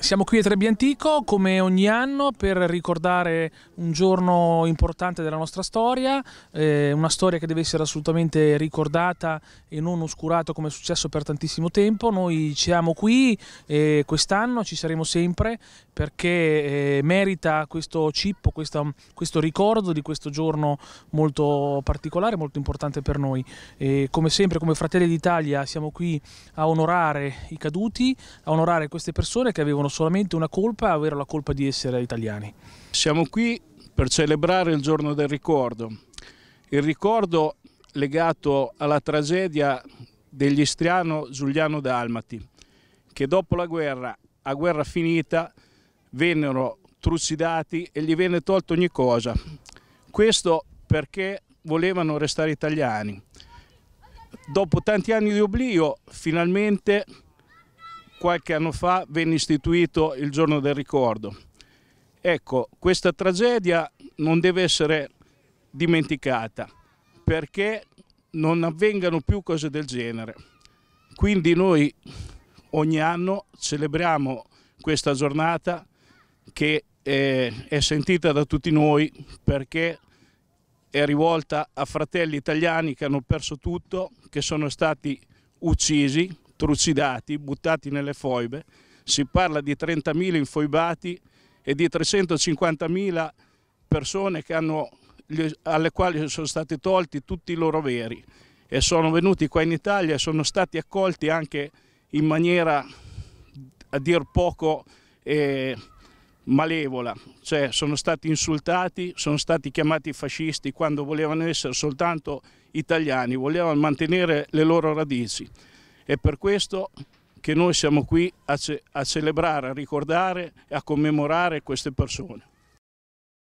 Siamo qui a Trebbi Antico come ogni anno per ricordare un giorno importante della nostra storia, eh, una storia che deve essere assolutamente ricordata e non oscurata come è successo per tantissimo tempo. Noi siamo qui e quest'anno ci saremo sempre perché eh, merita questo cippo, questo, questo ricordo di questo giorno molto particolare, molto importante per noi. E come sempre come Fratelli d'Italia siamo qui a onorare i caduti, a onorare queste persone che avevano hanno solamente una colpa, ovvero la colpa di essere italiani. Siamo qui per celebrare il giorno del ricordo, il ricordo legato alla tragedia degli istriano Giuliano Dalmati, che dopo la guerra, a guerra finita, vennero trucidati e gli venne tolto ogni cosa. Questo perché volevano restare italiani. Dopo tanti anni di oblio, finalmente qualche anno fa venne istituito il giorno del ricordo. Ecco, questa tragedia non deve essere dimenticata perché non avvengano più cose del genere. Quindi noi ogni anno celebriamo questa giornata che eh, è sentita da tutti noi perché è rivolta a fratelli italiani che hanno perso tutto, che sono stati uccisi trucidati, buttati nelle foibe, si parla di 30.000 infoibati e di 350.000 persone hanno, alle quali sono stati tolti tutti i loro veri e sono venuti qua in Italia e sono stati accolti anche in maniera a dir poco eh, malevola, cioè sono stati insultati, sono stati chiamati fascisti quando volevano essere soltanto italiani, volevano mantenere le loro radici. È per questo che noi siamo qui a, ce a celebrare, a ricordare e a commemorare queste persone.